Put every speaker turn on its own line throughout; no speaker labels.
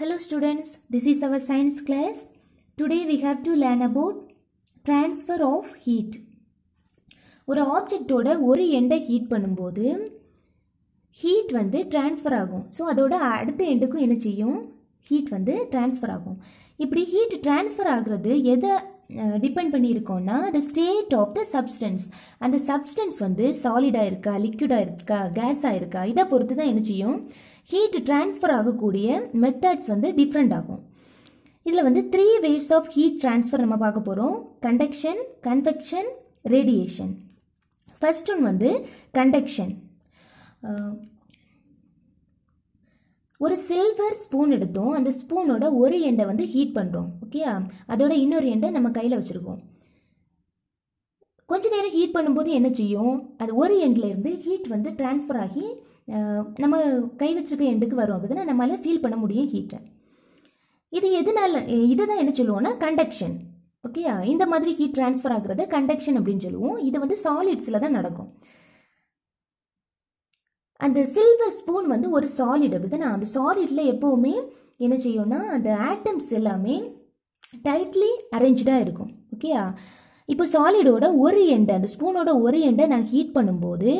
Hello students, this is our science class. Today we have to learn about transfer of heat. ஒரு ஆப்ஜெக்டோட ஒரு எண்டை heat பண்ணும்போது heat வந்து டிரான்ஸ்ஃபர் ஆகும் ஸோ அதோட அடுத்த எண்டுக்கும் என்ன செய்யும் ஹீட் வந்து டிரான்ஸ்ஃபர் ஆகும் இப்படி ஹீட் டிரான்ஸ்ஃபர் ஆகிறது எதை டிபெண்ட் பண்ணியிருக்கோம்னா the state of the substance அந்த சப்ஸ்டன்ஸ் வந்து சாலிடாக இருக்கா லிக்யூடாக இருக்கா கேஸாக இருக்கா இதை பொறுத்து தான் என்ன செய்யும் ஹீட் டிரான்ஸ்ஃபர் ஆகக்கூடிய மெத்தட்ஸ் வந்து டிஃப்ரெண்ட் ஆகும் இதில் வந்து three waves of heat transfer நம்ம பார்க்க போகிறோம் conduction convection radiation first one வந்து கண்டக்ஷன் ஒரு சில்வர் ஸ்பூன் எடுத்தோம் அந்த ஸ்பூனோட ஒரு எண்டை வந்து ஹீட் பண்ணுறோம் ஓகேயா அதோட இன்னொரு எண்டை நம்ம கையில் வச்சுருக்கோம் கொஞ்ச நேரம் ஹீட் பண்ணும்போது என்ன செய்யும் அது ஒரு எண்ட்ல இருந்து ஹீட் வந்து டிரான்ஸ்ஃபர் ஆகி நம்ம கை வச்சிருக்க எண்டுக்கு வரும் அப்படின்னா நம்மளால ஃபீல் பண்ண முடியும் ஹீட்டை இது எதனால இதை தான் என்ன சொல்லுவோம்னா கண்டக்ஷன் ஓகேயா இந்த மாதிரி ஹீட் டிரான்ஸ்ஃபர் ஆகுறத கண்டக்ஷன் அப்படின்னு சொல்லுவோம் இது வந்து சாலிட்ஸில் தான் நடக்கும் அந்த சில்வர் ஸ்பூன் வந்து ஒரு சாலிட் அப்படிதான் அந்த சாலிட்ல எப்போவுமே என்ன செய்யும்னா அந்த ஆட்டம்ஸ் எல்லாமே டைட்லி அரேஞ்சாக இருக்கும் ஓகேயா இப்போ சாலிடோட ஒரு எண்டை அந்த ஸ்பூனோட ஒரு எண்டை நான் ஹீட் பண்ணும்போது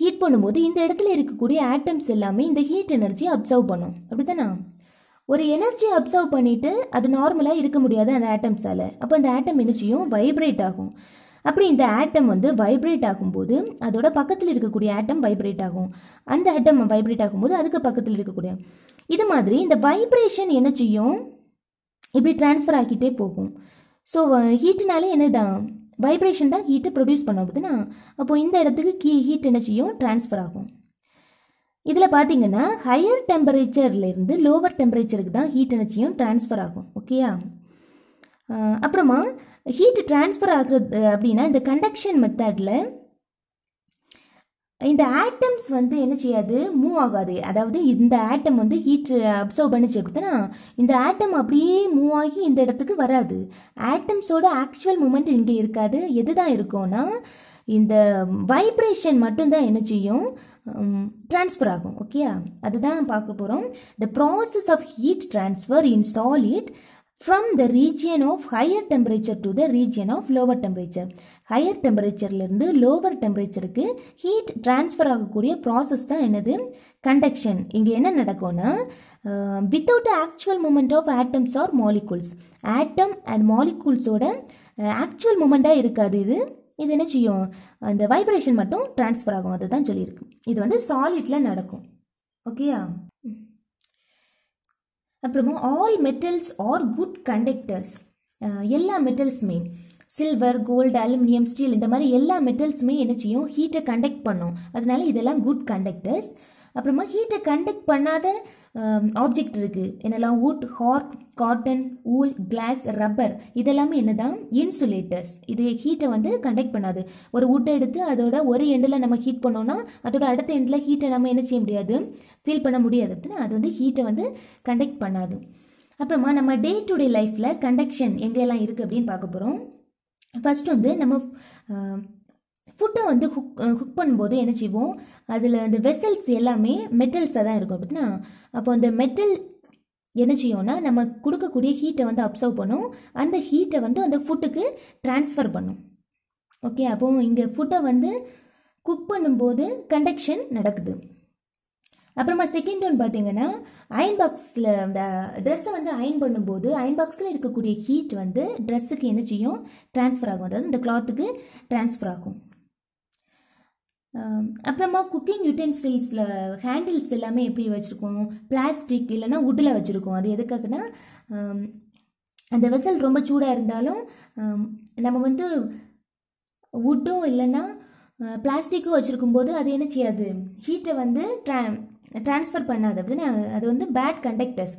ஹீட் பண்ணும்போது இந்த இடத்துல இருக்கக்கூடிய ஆட்டம்ஸ் எல்லாமே இந்த ஹீட் எனர்ஜியை அப்சர்வ் பண்ணும் அப்படிதானா ஒரு எனர்ஜி அப்சர்வ் பண்ணிட்டு அது நார்மலாக இருக்க முடியாது அந்த ஆட்டம்ஸால் அப்போ அந்த ஆட்டம் எனர்ஜியும் வைப்ரேட் ஆகும் அப்படி இந்த ஆட்டம் வந்து வைப்ரேட் ஆகும்போது அதோட பக்கத்தில் இருக்கக்கூடிய ஆட்டம் வைப்ரேட் ஆகும் அந்த ஆட்டம் வைப்ரேட் ஆகும்போது அதுக்கு பக்கத்தில் இருக்கக்கூடிய இது மாதிரி இந்த வைப்ரேஷன் எனர்ஜியும் இப்படி டிரான்ஸ்ஃபர் ஆகிட்டே போகும் ஸோ ஹீட்டுனாலே என்னதான் வைப்ரேஷன் தான் ஹீட்டை ப்ரொடியூஸ் பண்ண போதுன்னா அப்போது இந்த இடத்துக்கு கீ ஹீட் எனர்ஜியும் ட்ரான்ஸ்ஃபர் ஆகும் இதில் பார்த்தீங்கன்னா ஹையர் டெம்பரேச்சர்லேருந்து லோவர் டெம்பரேச்சருக்கு தான் ஹீட் எனர்ஜியும் ட்ரான்ஸ்ஃபர் ஆகும் ஓகேயா அப்புறமா ஹீட் ட்ரான்ஸ்ஃபர் ஆகுறது அப்படின்னா இந்த கண்டக்ஷன் மெத்தடில் இந்த ஆட்டம்ஸ் வந்து என்ன செய்யாது மூவ் ஆகாது அதாவது இந்த ஆட்டம் வந்து ஹீட் அப்சர்வ் uh, பண்ணிச்சு அப்படின்னா இந்த ஆட்டம் அப்படியே மூவ் ஆகி இந்த இடத்துக்கு வராது ஆட்டம்ஸோட ஆக்சுவல் மூமெண்ட் இங்கே இருக்காது எது தான் இருக்கும்னா இந்த வைப்ரேஷன் மட்டும்தான் என்ன செய்யும் ட்ரான்ஸ்ஃபர் ஆகும் ஓகே அதுதான் பார்க்க போகிறோம் the process of heat transfer in solid from the region of higher temperature to the region of lower temperature higher டெம்பரேச்சர்லேருந்து லோவர் டெம்பரேச்சருக்கு ஹீட் டிரான்ஸ்ஃபர் ஆகக்கூடிய ப்ராசஸ் தான் என்னது கண்டக்ஷன் இங்கே என்ன நடக்கும்னா without actual moment of atoms or molecules atom and மாலிகூல்ஸோட actual மூமெண்ட்டாக இருக்காது இது இது என்ன செய்யும் அந்த வைப்ரேஷன் மட்டும் டிரான்ஸ்ஃபர் ஆகும் அதை தான் சொல்லியிருக்கு இது வந்து சாலிட்ல நடக்கும் ஓகேயா அப்புறமா all metals are good conductors எல்லா மெட்டல்ஸுமே சில்வர் கோல்டு அலுமினியம் ஸ்டீல் இந்த மாதிரி எல்லா மெட்டல்ஸுமே என்ன செய்யும் ஹீட்டை கண்டக்ட் பண்ணும் அதனால இதெல்லாம் குட் கண்டக்டர்ஸ் அப்புறமா ஹீட்டை கண்டக்ட் பண்ணாத ஆப்ஜெக்ட் இருக்குது என்னெல்லாம் wood cork cotton wool glass rubber இதெல்லாமே என்னதான் இன்சுலேட்டர்ஸ் இது ஹீட்டை வந்து கண்டக்ட் பண்ணாது ஒரு வுட்டை எடுத்து அதோட ஒரு எண்டில் நம்ம ஹீட் பண்ணோம்னா அதோட அடுத்த எண்டில் ஹீட்டை நம்ம என்ன செய்ய முடியாது ஃபீல் பண்ண முடியாது அது வந்து ஹீட்டை வந்து கண்டக்ட் பண்ணாது அப்புறமா நம்ம டே டு டே லைஃப்பில் கண்டக்ஷன் எங்கெல்லாம் இருக்குது அப்படின்னு பார்க்க போகிறோம் ஃபர்ஸ்ட் வந்து நம்ம ஃபுட்டை வந்து குக் குக் பண்ணும்போது என்ன செய்வோம் அதில் அந்த வெசல்ஸ் எல்லாமே மெட்டல்ஸாக தான் இருக்கும் அப்படின்னா அப்போ அந்த மெட்டல் என்ன செய்யும்னா நம்ம கொடுக்கக்கூடிய ஹீட்டை வந்து அப்சர்வ் பண்ணும் அந்த ஹீட்டை வந்து அந்த ஃபுட்டுக்கு டிரான்ஸ்ஃபர் பண்ணும் ஓகே அப்போது இங்கே ஃபுட்டை வந்து குக் பண்ணும்போது கண்டக்ஷன் நடக்குது அப்புறமா செகண்ட் ஒன் பார்த்தீங்கன்னா அயன் பாக்ஸில் அந்த ட்ரெஸ்ஸை வந்து அயன் பண்ணும்போது அயன் பாக்ஸில் இருக்கக்கூடிய ஹீட் வந்து ட்ரெஸ்ஸுக்கு என்ன செய்யும் ட்ரான்ஸ்ஃபர் ஆகும் அதாவது இந்த கிளாத்துக்கு ட்ரான்ஸ்ஃபர் ஆகும் அப்புறமா குக்கிங் யூட்டென்சில்ஸில் ஹேண்டில்ஸ் எல்லாமே எப்படி வச்சுருக்கோம் பிளாஸ்டிக் இல்லைன்னா உட்டில் வச்சுருக்கோம் அது எதுக்காகனா அந்த வெசல் ரொம்ப சூடாக இருந்தாலும் நம்ம வந்து உட்டும் இல்லைன்னா பிளாஸ்டிக்கும் வச்சுருக்கும் போது அது என்ன செய்யாது ஹீட்டை வந்து ட்ரா ட்ரான்ஸ்ஃபர் பண்ணாது அப்படின்னு அது வந்து பேட் கண்டக்டர்ஸ்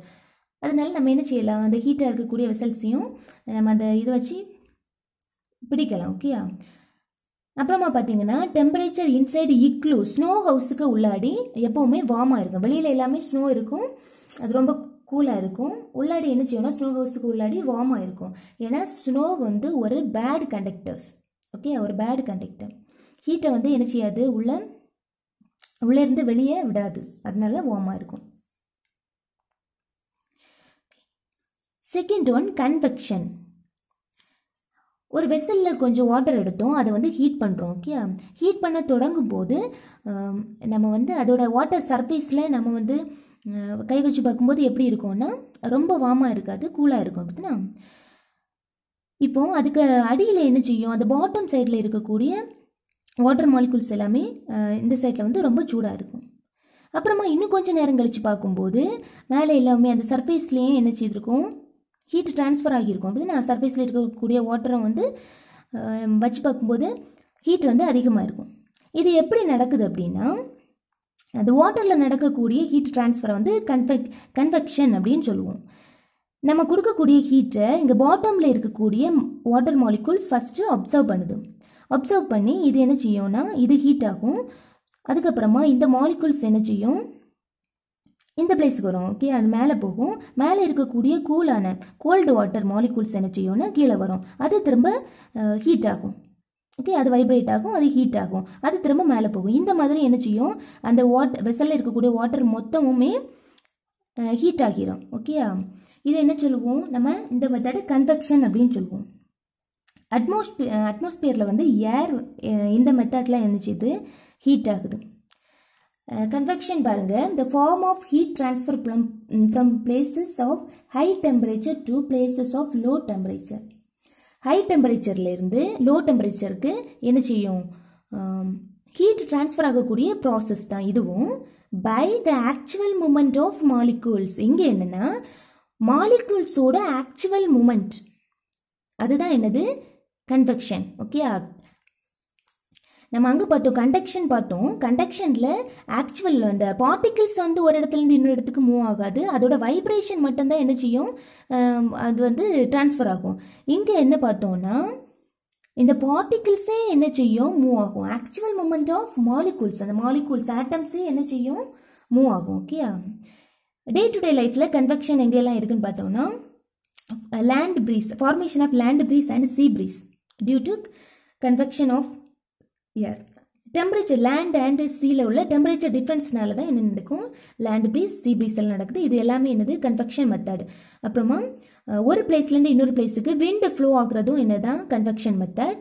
அதனால நம்ம என்ன செய்யலாம் அந்த ஹீட்டாக இருக்கக்கூடிய வெசல்ஸையும் நம்ம அந்த இதை வச்சு பிடிக்கலாம் ஓகேயா அப்புறமா பார்த்தீங்கன்னா டெம்பரேச்சர் இன்சைடு இக்லு ஸ்னோ ஹவுஸுக்கு உள்ளாடி எப்போவுமே வார்மாக இருக்கும் வெளியில் எல்லாமே ஸ்னோ இருக்கும் அது ரொம்ப கூலாக இருக்கும் உள்ளாடி என்ன செய்யணும்னா ஸ்னோ ஹவுஸுக்கு உள்ளாடி வார்மாக இருக்கும் ஏன்னா ஸ்னோ வந்து ஒரு பேட் கண்டக்டர்ஸ் ஓகே ஒரு பேட் கண்டக்டர் ஹீட்டை வந்து என்ன செய்யாது உள்ள உள்ளேருந்து வெளியே விடாது அதனால வார்மாக இருக்கும் செகண்ட் ஒன் கன்வெக்ஷன் ஒரு வெசலில் கொஞ்சம் வாட்டர் எடுத்தோம் அதை வந்து ஹீட் பண்ணுறோம் ஓகே ஹீட் பண்ண தொடங்கும் போது நம்ம வந்து அதோட வாட்டர் சர்ஃபேஸில் நம்ம வந்து கை வச்சு பார்க்கும்போது எப்படி இருக்கும்னா ரொம்ப வார்மாக இருக்காது கூலாக இருக்கும் அப்படின்னா இப்போது அதுக்கு அடியில் என்ன செய்யும் அந்த பாட்டம் சைடில் இருக்கக்கூடிய வாட்டர் மாலிகுல்ஸ் எல்லாமே இந்த சைடில் வந்து ரொம்ப சூடாக இருக்கும் அப்புறமா இன்னும் கொஞ்சம் நேரம் கழித்து பார்க்கும்போது மேலே எல்லாமே அந்த சர்ஃபேஸ்லேயும் என்ன செய்திருக்கும் ஹீட் டிரான்ஸ்ஃபர் ஆகியிருக்கும் அப்படின்னு நான் சர்ஃபேஸில் இருக்கக்கூடிய வாட்டரை வந்து வச்சு பார்க்கும்போது ஹீட் வந்து அதிகமாக இருக்கும் இது எப்படி நடக்குது அப்படின்னா அது வாட்டரில் நடக்கக்கூடிய ஹீட் டிரான்ஸ்ஃபரை வந்து கன்ஃபெக் கன்வெக்ஷன் அப்படின்னு சொல்லுவோம் நம்ம கொடுக்கக்கூடிய ஹீட்டை இங்கே பாட்டமில் இருக்கக்கூடிய வாட்டர் மாலிகூல்ஸ் ஃபஸ்ட்டு அப்சர்வ் பண்ணுது அப்சர்வ் பண்ணி இது என்ன செய்யும்னா இது ஹீட் ஆகும் அதுக்கப்புறமா இந்த மாலிகூல்ஸ் என்ன செய்யும் இந்த பிளேஸுக்கு வரும் ஓகே அது மேலே போகும் மேலே இருக்கக்கூடிய கூலான கோல்டு வாட்டர் மாலிகூல்ஸ் என்ன செய்யும்னா கீழே வரும் அது திரும்ப ஹீட் ஆகும் ஓகே அது வைப்ரேட் ஆகும் அது ஹீட் ஆகும் அது திரும்ப மேலே போகும் இந்த மாதிரி என்ன செய்யும் அந்த வாட் வெசலில் இருக்கக்கூடிய வாட்டர் மொத்தமுமே ஹீட் ஆகிரும் ஓகே இது என்ன சொல்லுவோம் நம்ம இந்த மெத்தடு கன்வெக்ஷன் அப்படின்னு சொல்லுவோம் அட்மாஸ்பியர் அட்மாஸ்பியரில் வந்து ஏர் இந்த மெத்தட்லாம் என்ன செய்யுது ஹீட் ஆகுது கன்வெக்ஷன் பாருங்க the form of heat transfer from places of high temperature to places of low temperature high இருந்து லோ டெம்பரேச்சருக்கு என்ன செய்யும் ஹீட் ட்ரான்ஸ்ஃபர் ஆகக்கூடிய ப்ராசஸ் தான் இதுவும் by the actual moment of molecules இங்கே என்னன்னா மாலிகூல்ஸோட ஆக்சுவல் மூமெண்ட் அதுதான் என்னது கன்வெக்ஷன் ஓகே நம்ம அங்கே பார்த்தோம் கண்டக்ஷன் பார்த்தோம் கண்டக்ஷன்ல ஆக்சுவல் அந்த பார்ட்டிகிள்ஸ் வந்து ஒரு இடத்துலேருந்து இன்னொரு இடத்துக்கு மூவ் ஆகாது அதோட வைப்ரேஷன் மட்டும்தான் என்ன செய்யும் அது வந்து டிரான்ஸ்ஃபர் ஆகும் இங்கே என்ன பார்த்தோம்னா இந்த பார்ட்டிகிள்ஸே என்ன செய்யும் மூவ் ஆகும் ஆக்சுவல் மூமெண்ட் ஆஃப் மாலிகூல்ஸ் அந்த மாலிகூல்ஸ் ஆட்டம்ஸே என்ன செய்யும் மூவ் ஆகும் ஓகே டே டு டே லைஃப்பில் கன்வெக்ஷன் எங்கெல்லாம் இருக்குன்னு பார்த்தோம்னா land breeze formation of land breeze and sea breeze due to convection of as temperature land and சீல உள்ள டெம்பரேச்சர் டிஃப்ரென்ஸ்னால தான் என்ன நடக்கும் லேண்ட் பீஸ் சி ப்ரீஸ் எல்லாம் நடக்குது இது எல்லாமே என்னது கன்வெக்ஷன் மெத்தட் அப்புறமா ஒரு பிளேஸ்லேருந்து இன்னொரு பிளேஸுக்கு விண்ட் ஃப்ளோ ஆகுறதும் என்ன தான் கன்வெக்ஷன் மெத்தட்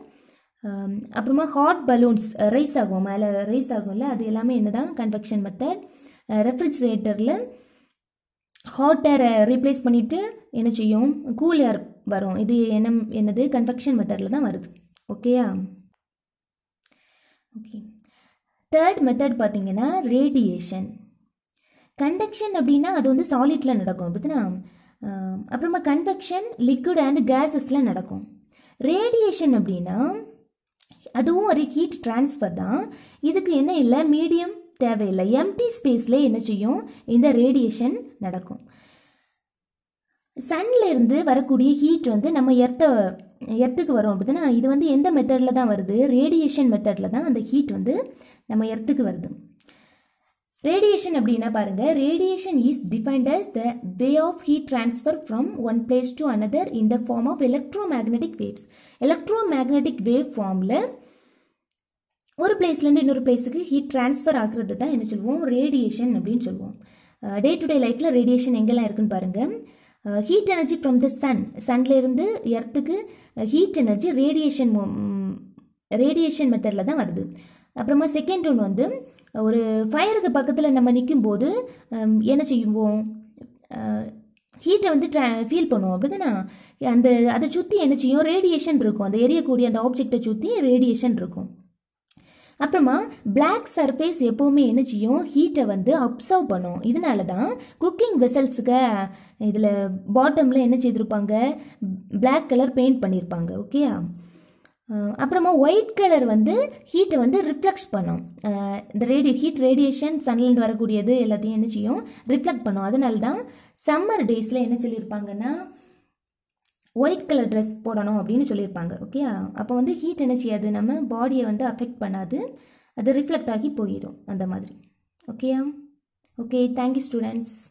அப்புறமா ஹாட் பலூன்ஸ் ரைஸ் ஆகும் மேலே ரைஸ் ஆகும்ல அது எல்லாமே என்ன தான் கன்வெக்ஷன் மெத்தட் ரெஃப்ரிஜிரேட்டரில் ஹாட் ஏரை ரீப்ளேஸ் பண்ணிவிட்டு என்ன செய்யும் கூல் ஏர் வரும் இது என்ன என்னது கன்வெக்ஷன் மெத்தடில் தான் வருது ஓகேயா ஓகே தேர்ட் மெத்தட் பார்த்தீங்கன்னா ரேடியேஷன் கண்டக்ஷன் அப்படின்னா அது வந்து சாலிடில் நடக்கும் அப்படின்னா அப்புறமா கன்வெக்ஷன் லிக்விட் அண்ட் கேஸஸில் நடக்கும் ரேடியேஷன் அப்படின்னா அதுவும் ஒரு ஹீட் டிரான்ஸ்ஃபர் தான் இதுக்கு என்ன இல்லை மீடியம் தேவையில்லை எம்டி ஸ்பேஸில் என்ன செய்யும் இந்த ரேடியேஷன் நடக்கும் சன்லேருந்து வரக்கூடிய ஹீட் வந்து நம்ம எர்த்தை எர்த்துக்கு வரும் அப்படின்னா இது வந்து எந்த மெத்தடில் தான் வருது ரேடியேஷன் மெத்தடில் தான் அந்த ஹீட் வந்து நம்ம எர்த்துக்கு வருது ரேடியேஷன் அப்படின்னா பாருங்க radiation is defined as the way of heat transfer from one place to another in the form of electromagnetic waves electromagnetic wave ஃபார்மில் ஒரு பிளேஸ்லேருந்து இன்னொரு பிளேஸுக்கு ஹீட் டிரான்ஸ்ஃபர் ஆகுறது தான் என்ன சொல்லுவோம் ரேடியேஷன் அப்படின்னு சொல்லுவோம் டே டு டே லைஃப்பில் ரேடியேஷன் எங்கெல்லாம் இருக்குன்னு பாருங்கள் heat energy from the sun சன்லேருந்து எர்த்துக்கு ஹீட் எனர்ஜி ரேடியேஷன் ரேடியேஷன் மெத்தடில் தான் வருது அப்புறமா செகண்ட் ஒன் வந்து ஒரு ஃபயருக்கு பக்கத்தில் நம்ம நிற்கும் போது என்ன செய்வோம் ஹீட்டை வந்து ட்ரா ஃபீல் பண்ணுவோம் அப்படி அந்த அதை சுற்றி என்ன செய்யும் ரேடியேஷன் இருக்கும் அந்த எரியக்கூடிய அந்த ஆப்ஜெக்டை சுற்றி ரேடியேஷன் இருக்கும் அப்புறமா பிளாக் சர்ஃபேஸ் எப்போவுமே என்ன செய்யும் ஹீட்டை வந்து அப்சர்வ் பண்ணும் இதனால தான் குக்கிங் வெசல்ஸுக்கு இதில் பாட்டமில் என்ன செய்திருப்பாங்க பிளாக் கலர் பெயிண்ட் பண்ணியிருப்பாங்க ஓகேயா அப்புறமா ஒயிட் கலர் வந்து ஹீட்டை வந்து ரிஃப்ளெக்ஸ் பண்ணும் இந்த ரேடியோ ஹீட் ரேடியேஷன் சன்லேருந்து வரக்கூடியது எல்லாத்தையும் என்ன செய்யும் ரிஃப்ளெக்ட் பண்ணும் அதனால தான் சம்மர் டேஸில் என்ன சொல்லியிருப்பாங்கன்னா ஒயிட் கலர் ட்ரெஸ் போடணும் அப்படின்னு சொல்லியிருப்பாங்க ஓகே அப்போ வந்து ஹீட் எனர்ஜி அது நம்ம பாடியை வந்து அஃபெக்ட் பண்ணாது அது ரிஃப்ளெக்ட் ஆகி போயிடும் அந்த மாதிரி ஓகேயா ஓகே தேங்க்யூ ஸ்டூடெண்ட்ஸ்